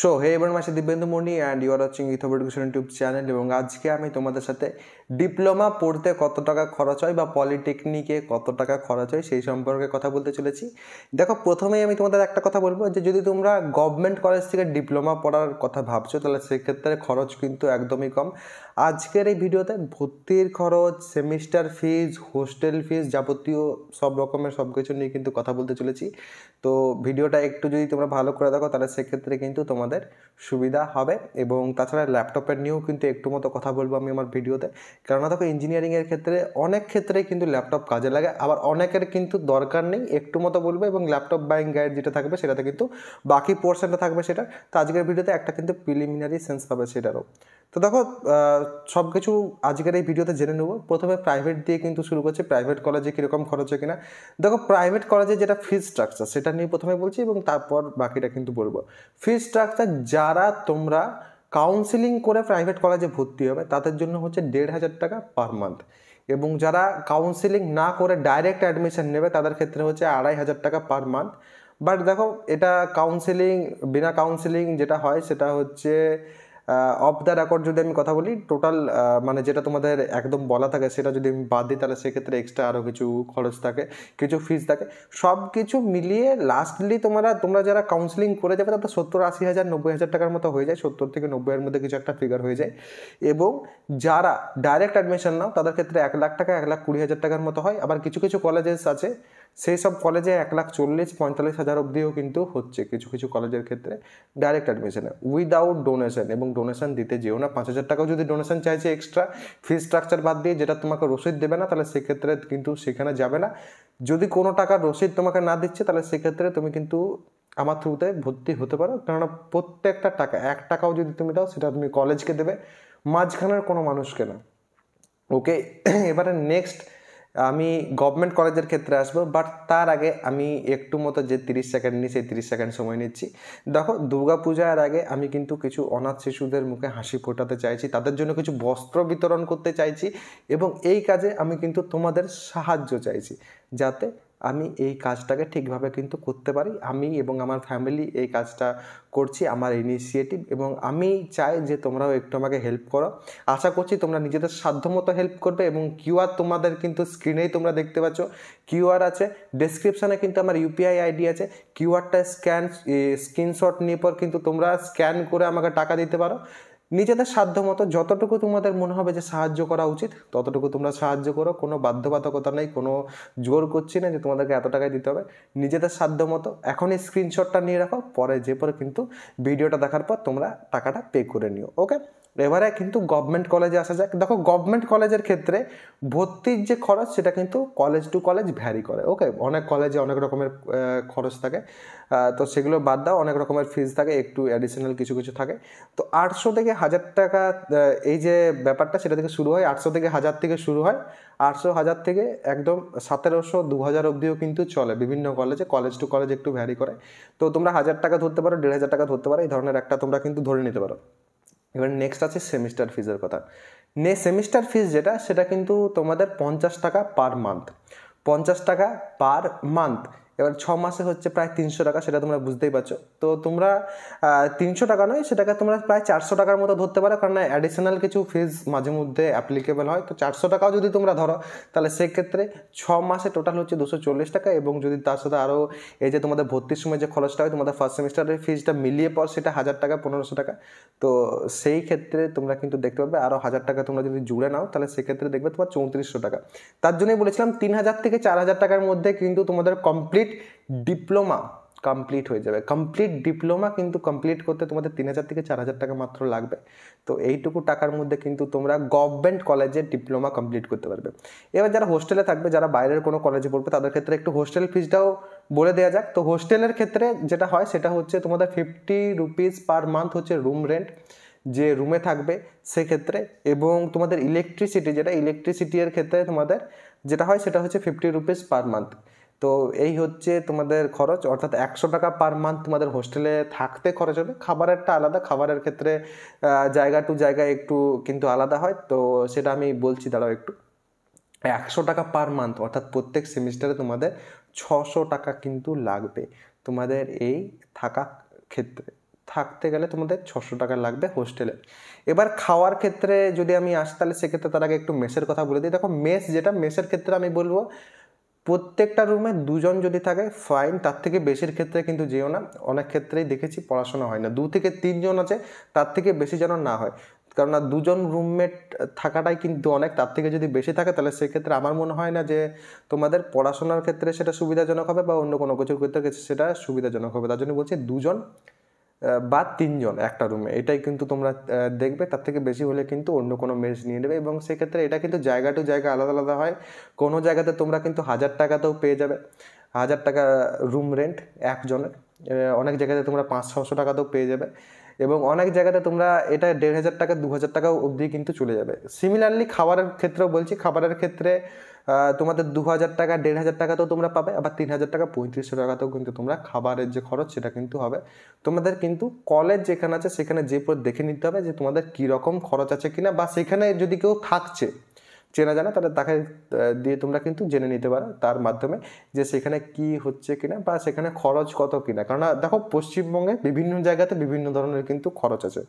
so hey এবার মাসে Dibyendu Mani and you are watching ইথব এডুকেশন ইউটিউব চ্যানেল এবং আজকে আমি তোমাদের সাথে ডিপ্লোমা পড়তে কত টাকা খরচ হয় বা পলিটেকনিকে কত টাকা খরচ হয় সেই সম্পর্কে কথা বলতে চলেছি দেখো প্রথমেই আমি তোমাদের একটা কথা বলবো যে যদি তোমরা গভর্নমেন্ট কলেজ থেকে ডিপ্লোমা পড়ার কথা ভাবছো তাহলে সেক্ষেত্রে খরচ কিন্তু একদমই কম আজকের এই ভিডিওতে ভর্তির খরচ সেমিস্টার ফিজ হোস্টেল ফিজ যাবতীয় সব রকমের সব কিছু নিয়ে কিন্তু কথা বলতে চলেছি তো ভিডিওটা একটু যদি তোমরা ভালো করে দেখো তাহলে সেক্ষেত্রে কিন্তু তোমাদের সুবিধা হবে এবং তাছাড়া ল্যাপটপের নিয়েও কিন্তু একটু মতো কথা বলবো আমি আমার ভিডিওতে কেননা দেখো ইঞ্জিনিয়ারিংয়ের ক্ষেত্রে অনেক ক্ষেত্রে কিন্তু ল্যাপটপ কাজে লাগে আবার অনেকের কিন্তু দরকার নেই একটু মতো বলবো এবং ল্যাপটপ বাইং গাইড যেটা থাকবে সেটাতে কিন্তু বাকি পোর্শনটা থাকবে সেটা তো আজকের ভিডিওতে একটা কিন্তু প্রিলিমিনারি সেন্স পাবে সেটারও তো দেখো সব কিছু আজকের এই ভিডিওতে জেনে নেব প্রথমে প্রাইভেট দিয়ে কিন্তু শুরু করছে প্রাইভেট কলেজে কীরকম খরচ হয় কিনা দেখো প্রাইভেট কলেজে যেটা ফিজ স্ট্রাকচার সেটা নিয়ে প্রথমে বলছি এবং তারপর বাকিটা কিন্তু বলবো ফিজ স্ট্রাকচার যা যারা তোমরা কাউন্সিলিং করে প্রাইভেট কলেজে ভর্তি হবে তাদের জন্য হচ্ছে দেড় হাজার টাকা পার মান্থ এবং যারা কাউন্সিলিং না করে ডাইরেক্ট অ্যাডমিশন নেবে তাদের ক্ষেত্রে হচ্ছে আড়াই হাজার টাকা পার মান্থ বাট দেখো এটা কাউন্সিলিং বিনা কাউন্সিলিং যেটা হয় সেটা হচ্ছে অফ দ্য রেকর্ড যদি আমি কথা বলি টোটাল মানে যেটা তোমাদের একদম বলা থাকে সেটা যদি আমি বাদ দিই তাহলে সেক্ষেত্রে এক্সট্রা আরও কিছু খরচ থাকে কিছু ফিস থাকে সব কিছু মিলিয়ে লাস্টলি তোমরা তোমরা যারা কাউন্সিলিং করে যাবে তাদের সত্তর আশি হাজার নব্বই হাজার টাকার মতো হয়ে যায় সত্তর থেকে নব্বইয়ের মধ্যে কিছু একটা ফিগার হয়ে যায় এবং যারা ডাইরেক্ট অ্যাডমিশন নাও তাদের ক্ষেত্রে এক লাখ টাকা এক লাখ কুড়ি হাজার টাকার মতো হয় আবার কিছু কিছু কলেজেস আছে সেই সব কলেজে এক লাখ চল্লিশ পঁয়তাল্লিশ হাজার অবধিও কিন্তু হচ্ছে কিছু কিছু কলেজের ক্ষেত্রে ডাইরেক্ট অ্যাডমিশনে উইদাউট ডোনেশন এবং ডোনেশন দিতে যেও না পাঁচ হাজার টাকাও যদি ডোনেশন চাইছে এক্সট্রা ফি স্ট্রাকচার বাদ দিয়ে যেটা তোমাকে রসিদ দেবে না তাহলে সেক্ষেত্রে কিন্তু সেখানে যাবে না যদি কোনো টাকার রসিদ তোমাকে না দিচ্ছে তাহলে সেক্ষেত্রে তুমি কিন্তু আমার থ্রুতে ভর্তি হতে পারো কেননা প্রত্যেকটা টাকা এক টাকাও যদি তুমি দাও সেটা তুমি কলেজকে দেবে মাঝখানের কোনো মানুষকে না ওকে এবারে নেক্সট আমি গভর্নমেন্ট কলেজের ক্ষেত্রে আসবো বাট তার আগে আমি একটু মতো যে তিরিশ সেকেন্ড নিই সেই তিরিশ সেকেন্ড সময় নিচ্ছি দেখো দুর্গাপূজার আগে আমি কিন্তু কিছু অনাথ শিশুদের মুখে হাসি ফোটাতে চাইছি তাদের জন্য কিছু বস্ত্র বিতরণ করতে চাইছি এবং এই কাজে আমি কিন্তু তোমাদের সাহায্য চাইছি যাতে আমি এই কাজটাকে ঠিকভাবে কিন্তু করতে পারি আমি এবং আমার ফ্যামিলি এই কাজটা করছি আমার ইনিশিয়েটিভ এবং আমি চাই যে তোমরাও একটু আমাকে হেল্প করো আশা করছি তোমরা নিজেদের সাধ্যমতো হেল্প করবে এবং কিউআর তোমাদের কিন্তু স্ক্রিনেই তোমরা দেখতে পাচ্ছ কিউআর আছে ডেসক্রিপশানে কিন্তু আমার ইউপিআই আইডি আছে কিউআরটা স্ক্যান স্ক্রিনশট নিয়ে পর কিন্তু তোমরা স্ক্যান করে আমাকে টাকা দিতে পারো নিজেদের সাধ্যমতো যতটুকু তোমাদের মনে হবে যে সাহায্য করা উচিত ততটুকু তোমরা সাহায্য করো কোনো বাধ্যবাধকতা নেই কোনো জোর করছি না যে তোমাদেরকে এত টাকায় দিতে হবে নিজেদের সাধ্যমতো এখনই স্ক্রিনশটটা নিয়ে রাখো পরে যে পরে কিন্তু ভিডিওটা দেখার পর তোমরা টাকাটা পে করে নিও ওকে এবারে কিন্তু গভর্নমেন্ট কলেজে আসা যাক দেখো গভর্নমেন্ট কলেজের ক্ষেত্রে ভর্তির যে খরচ সেটা কিন্তু কলেজ টু কলেজ ভ্যারি করে ওকে অনেক কলেজে অনেক রকমের খরচ থাকে তো সেগুলো বাদ দাও অনেক রকমের ফিজ থাকে একটু অ্যাডিশনাল কিছু কিছু থাকে তো আটশো থেকে হাজার টাকা এই যে ব্যাপারটা সেটা থেকে শুরু হয় আটশো থেকে হাজার থেকে শুরু হয় আটশো হাজার থেকে একদম সতেরোশো দু হাজার অবধিও কিন্তু চলে বিভিন্ন কলেজে কলেজ টু কলেজ একটু ভ্যারি করে তো তোমরা হাজার টাকা ধরতে পারো দেড় হাজার টাকা ধরতে পারো এই ধরনের একটা তোমরা কিন্তু ধরে নিতে পারো এবার নেক্সট আছে সেমিস্টার ফিজের কথা নে সেমিস্টার ফিজ যেটা সেটা কিন্তু তোমাদের পঞ্চাশ টাকা পার মান্থ পঞ্চাশ টাকা পার মান্থ এবার ছ মাসে হচ্ছে প্রায় তিনশো টাকা সেটা তোমরা বুঝতেই পারছো তো তোমরা তিনশো টাকা নয় সেটাকে তোমরা প্রায় চারশো টাকার মতো ধরতে পারো কারণ অ্যাডিশনাল কিছু ফিজ মাঝে মধ্যে অ্যাপ্লিকেবল হয় তো চারশো টাকাও যদি তোমরা ধরো তাহলে সেক্ষেত্রে ছ মাসে টোটাল হচ্ছে দুশো চল্লিশ টাকা এবং যদি তার সাথে আরও এই যে তোমাদের ভর্তির সময় যে খরচটা হয় তোমাদের ফার্স্ট সেমিস্টারের ফিজটা মিলিয়ে পর সেটা হাজার টাকা পনেরোশো টাকা তো সেই ক্ষেত্রে তোমরা কিন্তু দেখতে পাবে আরও হাজার টাকা তোমরা যদি জুড়ে নাও তাহলে সেক্ষেত্রে দেখবে তোমার চৌত্রিশশো টাকা তার জন্যই বলেছিলাম তিন হাজার থেকে চার হাজার টাকার মধ্যে কিন্তু তোমাদের কমপ্লিট কমপ্লিট ডিপ্লোমা কমপ্লিট হয়ে যাবে কমপ্লিট ডিপ্লোমা কিন্তু কমপ্লিট করতে তোমাদের তিন হাজার থেকে চার হাজার টাকা মাত্র লাগবে তো এইটুকু টাকার মধ্যে কিন্তু তোমরা গভর্নমেন্ট কলেজের ডিপ্লোমা কমপ্লিট করতে পারবে এবার যারা হোস্টেলে থাকবে যারা বাইরের কোনো কলেজে পড়বে তাদের ক্ষেত্রে একটু হোস্টেল ফিজটাও বলে দেওয়া যাক তো হোস্টেলের ক্ষেত্রে যেটা হয় সেটা হচ্ছে তোমাদের ফিফটি রুপিস পার মান্থ হচ্ছে রুম রেন্ট যে রুমে থাকবে সেক্ষেত্রে এবং তোমাদের ইলেকট্রিসিটি যেটা ইলেকট্রিসিটির ক্ষেত্রে তোমাদের যেটা হয় সেটা হচ্ছে ফিফটি রুপিস পার মান্থ তো এই হচ্ছে তোমাদের খরচ অর্থাৎ একশো টাকা পার মান্থ তোমাদের হোস্টেলে থাকতে খরচ হবে খাবারেরটা আলাদা খাবারের ক্ষেত্রে জায়গা টু জায়গা একটু কিন্তু আলাদা হয় তো সেটা আমি বলছি দাঁড়াও একটু একশো টাকা পার মান্থ অর্থাৎ প্রত্যেক সেমিস্টারে তোমাদের ছশো টাকা কিন্তু লাগবে তোমাদের এই থাকা ক্ষেত্রে থাকতে গেলে তোমাদের ছশো টাকা লাগবে হোস্টেলে এবার খাওয়ার ক্ষেত্রে যদি আমি আসি তাহলে সেক্ষেত্রে তার আগে একটু মেসের কথা বলে দিই দেখো মেস যেটা মেসের ক্ষেত্রে আমি বলবো প্রত্যেকটা রুমে দুজন যদি থাকে ফাইন তার থেকে বেশির ক্ষেত্রে কিন্তু যেও না অনেক ক্ষেত্রেই দেখেছি পড়াশোনা হয় না দু থেকে তিনজন আছে তার থেকে বেশি যেন না হয় কেননা দুজন রুমমেট থাকাটাই কিন্তু অনেক তার থেকে যদি বেশি থাকে তাহলে সেক্ষেত্রে আমার মনে হয় না যে তোমাদের পড়াশোনার ক্ষেত্রে সেটা সুবিধাজনক হবে বা অন্য কোনো কিছুর ক্ষেত্রে সেটা সুবিধাজনক হবে তার জন্য বলছি দুজন বা তিনজন একটা রুমে এটাই কিন্তু তোমরা দেখবে তার থেকে বেশি হলে কিন্তু অন্য কোনো মেস নিয়ে নেবে এবং সেক্ষেত্রে এটা কিন্তু জায়গা টু জায়গা আলাদা আলাদা হয় কোনো জায়গাতে তোমরা কিন্তু হাজার টাকাতেও পেয়ে যাবে হাজার টাকা রুম রেন্ট একজনের অনেক জায়গাতে তোমরা পাঁচ ছশো টাকাতেও পেয়ে যাবে এবং অনেক জায়গাতে তোমরা এটা দেড় হাজার টাকা দু হাজার টাকা অবধি কিন্তু চলে যাবে সিমিলারলি খাবারের ক্ষেত্রেও বলছি খাবারের ক্ষেত্রে তোমাদের দু হাজার টাকা দেড় হাজার টাকা তো তোমরা পাবে আবার তিন হাজার টাকা পঁয়ত্রিশশো টাকাতেও কিন্তু তোমরা খাবারের যে খরচ সেটা কিন্তু হবে তোমাদের কিন্তু কলেজ যেখানে আছে সেখানে যে পর দেখে নিতে হবে যে তোমাদের কীরকম খরচ আছে কিনা বা সেখানে যদি কেউ থাকছে চেনা জানা তাহলে তাকে দিয়ে তোমরা কিন্তু জেনে নিতে পারো তার মাধ্যমে যে সেখানে কি হচ্ছে কিনা বা সেখানে খরচ কত কিনা কেননা দেখো পশ্চিমবঙ্গে বিভিন্ন জায়গাতে বিভিন্ন ধরনের কিন্তু খরচ আছে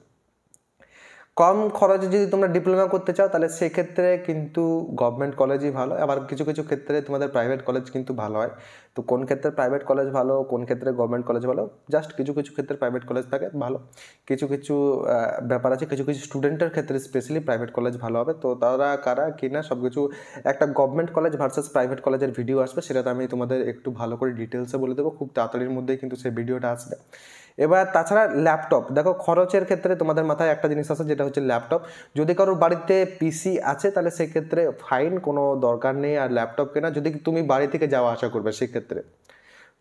কম খরচে যদি তোমরা ডিপ্লোমা করতে চাও তাহলে সেক্ষেত্রে কিন্তু গভর্নমেন্ট কলেজই ভালো আবার কিছু কিছু ক্ষেত্রে তোমাদের প্রাইভেট কলেজ কিন্তু ভালো হয় তো কোন ক্ষেত্রে প্রাইভেট কলেজ ভালো কোন ক্ষেত্রে গভর্নমেন্ট কলেজ ভালো জাস্ট কিছু কিছু ক্ষেত্রে প্রাইভেট কলেজ থাকে ভালো কিছু কিছু ব্যাপার আছে কিছু কিছু স্টুডেন্টের ক্ষেত্রে স্পেশালি প্রাইভেট কলেজ ভালো হবে তো তারা কারা কিনা সব কিছু একটা গভর্নমেন্ট কলেজ ভার্সেস প্রাইভেট কলেজের ভিডিও আসবে সেটা আমি তোমাদের একটু ভালো করে ডিটেলসে বলে দেবো খুব তাড়াতাড়ির মধ্যেই কিন্তু সেই ভিডিওটা আসবে এবার তাছাড়া ল্যাপটপ দেখো খরচের ক্ষেত্রে তোমাদের মাথায় একটা জিনিস আছে যেটা হচ্ছে ল্যাপটপ যদি কারোর বাড়িতে পিসি আছে তাহলে সেক্ষেত্রে ফাইন কোনো দরকার নেই আর ল্যাপটপ কেনা যদি তুমি বাড়ি থেকে যাওয়া আসা করবে সেক্ষেত্রে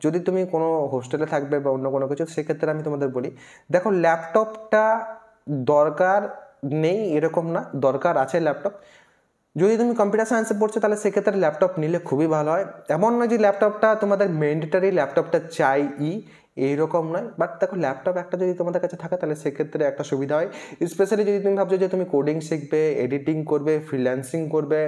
যদি তুমি কোনো হোস্টেলে থাকবে বা অন্য কোনো কিছু সেক্ষেত্রে আমি তোমাদের বলি দেখো ল্যাপটপটা দরকার নেই এরকম না দরকার আছে ল্যাপটপ যদি তুমি কম্পিউটার সায়েন্সে পড়ছো তাহলে সেক্ষেত্রে ল্যাপটপ নিলে খুবই ভালো হয় এমন নয় যে ল্যাপটপটা তোমাদের ম্যান্ডেটারি ল্যাপটপটা চাই ই এইরকম নয় বাট দেখো ল্যাপটপ একটা যদি তোমাদের কাছে থাকে তাহলে সেক্ষেত্রে একটা সুবিধা হয় স্পেশালি যদি তুমি ভাবছো যে তুমি কোডিং শিখবে এডিটিং করবে ফ্রিল্যান্সিং করবে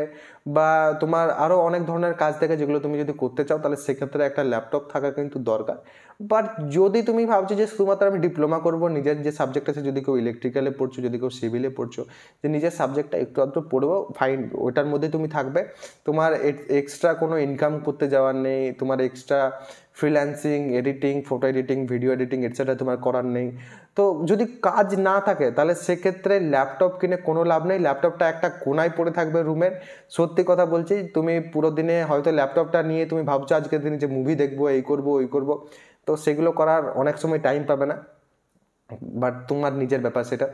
বা তোমার আরও অনেক ধরনের কাজ থাকে যেগুলো তুমি যদি করতে চাও তাহলে সেক্ষেত্রে একটা ল্যাপটপ থাকা কিন্তু দরকার বাট যদি তুমি ভাবছো যে শুধুমাত্র আমি ডিপ্লোমা করবো নিজের যে সাবজেক্ট আছে যদি কেউ ইলেকট্রিক্যালে পড়ছো যদি কেউ সিভিলে পড়ছো যে নিজের সাবজেক্টটা একটু আধটু পড়বো ফাইন ওটার মধ্যে তুমি থাকবে তোমার এক্সট্রা কোনো ইনকাম করতে যাওয়ার নেই তোমার extra freelancing editing photo editing video editing etcetera তোমার করার নেই তো যদি কাজ না থাকে তাহলে সেক্ষেত্রে ল্যাপটপ কিনে কোনো লাভ নেই ল্যাপটপটা একটা কোনায় পড়ে থাকবে রুমের সত্যি কথা বলছি তুমি পুরো দিনে হয়তো ল্যাপটপটা নিয়ে তুমি ভাবছো আজকের দিনে যে মুভি দেখবো এই করবো ওই করবো তো সেগুলো করার অনেক সময় টাইম পাবে না বাট তোমার নিজের ব্যাপার সেটা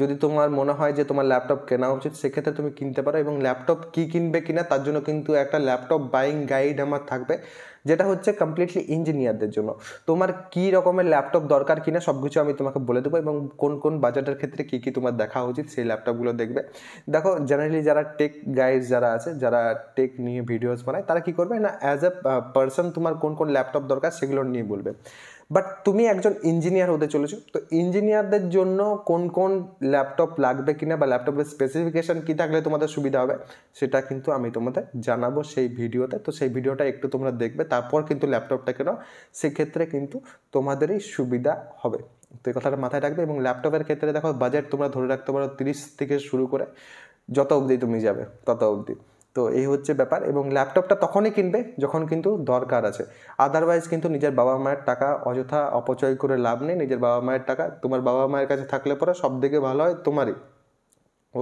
যদি তোমার মনে হয় যে তোমার ল্যাপটপ কেনা উচিত সেক্ষেত্রে তুমি কিনতে পারো এবং ল্যাপটপ কী কিনবে কিনা তার জন্য কিন্তু একটা ল্যাপটপ বাইং গাইড আমার থাকবে যেটা হচ্ছে কমপ্লিটলি ইঞ্জিনিয়ারদের জন্য তোমার কি রকমের ল্যাপটপ দরকার কিনা সব কিছু আমি তোমাকে বলে দেবো এবং কোন কোন বাজেটের ক্ষেত্রে কী কী তোমার দেখা উচিত সেই ল্যাপটপগুলো দেখবে দেখো জেনারেলি যারা টেক গাইজ যারা আছে যারা টেক নিয়ে ভিডিওস বানায় তারা কি করবে না অ্যাজ এ পার্সন তোমার কোন কোন ল্যাপটপ দরকার সেগুলো নিয়ে বলবে বাট তুমি একজন ইঞ্জিনিয়ার হতে চলেছো তো ইঞ্জিনিয়ারদের জন্য কোন কোন ল্যাপটপ লাগবে কিনা বা ল্যাপটপের স্পেসিফিকেশান কী থাকলে তোমাদের সুবিধা হবে সেটা কিন্তু আমি তোমাদের জানাবো সেই ভিডিওতে তো সেই ভিডিওটা একটু তোমরা দেখবে তার তারপর কিন্তু ল্যাপটপটা কেন সেক্ষেত্রে কিন্তু তোমাদেরই সুবিধা হবে তো এই কথাটা মাথায় রাখবে এবং ল্যাপটপের ক্ষেত্রে দেখো বাজেট তোমরা ধরে রাখতে পারো তিরিশ থেকে শুরু করে যত অবধি তুমি যাবে তত অবধি তো এই হচ্ছে ব্যাপার এবং ল্যাপটপটা তখনই কিনবে যখন কিন্তু দরকার আছে আদারওয়াইজ কিন্তু নিজের বাবা মায়ের টাকা অযথা অপচয় করে লাভ নেই নিজের বাবা মায়ের টাকা তোমার বাবা মায়ের কাছে থাকলে পরে সব থেকে ভালো হয় তোমারই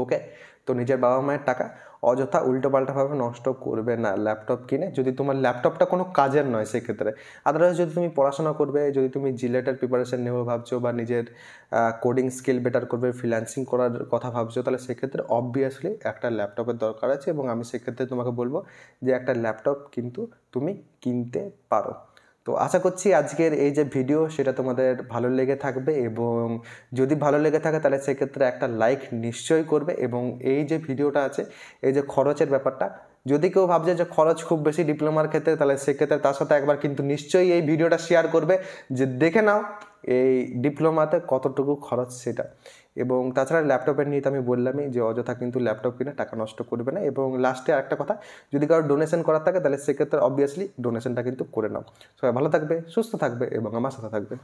ওকে তো নিজের বাবা মায়ের টাকা অযথা উল্টোপাল্টাভাবে নষ্ট করবে না ল্যাপটপ কিনে যদি তোমার ল্যাপটপটা কোনো কাজের নয় সেক্ষেত্রে আদারওয়াইজ যদি তুমি পড়াশোনা করবে যদি তুমি জিলেটার প্রিপারেশান নেবো ভাবছো বা নিজের কোডিং স্কিল বেটার করবে ফ্রিল্যান্সিং করার কথা ভাবছো তাহলে সেক্ষেত্রে অবভিয়াসলি একটা ল্যাপটপের দরকার আছে এবং আমি সেক্ষেত্রে তোমাকে বলবো যে একটা ল্যাপটপ কিন্তু তুমি কিনতে পারো তো আশা করছি আজকের এই যে ভিডিও সেটা তোমাদের ভালো লেগে থাকবে এবং যদি ভালো লেগে থাকে তাহলে সেক্ষেত্রে একটা লাইক নিশ্চয়ই করবে এবং এই যে ভিডিওটা আছে এই যে খরচের ব্যাপারটা যদি কেউ ভাবছে যে খরচ খুব বেশি ডিপ্লোমার ক্ষেত্রে তাহলে সেক্ষেত্রে তার সাথে একবার কিন্তু নিশ্চয়ই এই ভিডিওটা শেয়ার করবে যে দেখে নাও এই ডিপ্লোমাতে কতটুকু খরচ সেটা এবং তাছাড়া ল্যাপটপের নিয়ে তো আমি বললামই যে অযথা কিন্তু ল্যাপটপ কিনে টাকা নষ্ট করবে না এবং লাস্টে আরেকটা কথা যদি কারো ডোনেশন করার থাকে তাহলে সেক্ষেত্রে অবভিয়াসলি ডোনেশনটা কিন্তু করে নাও সবাই ভালো থাকবে সুস্থ থাকবে এবং আমার সাথে থাকবে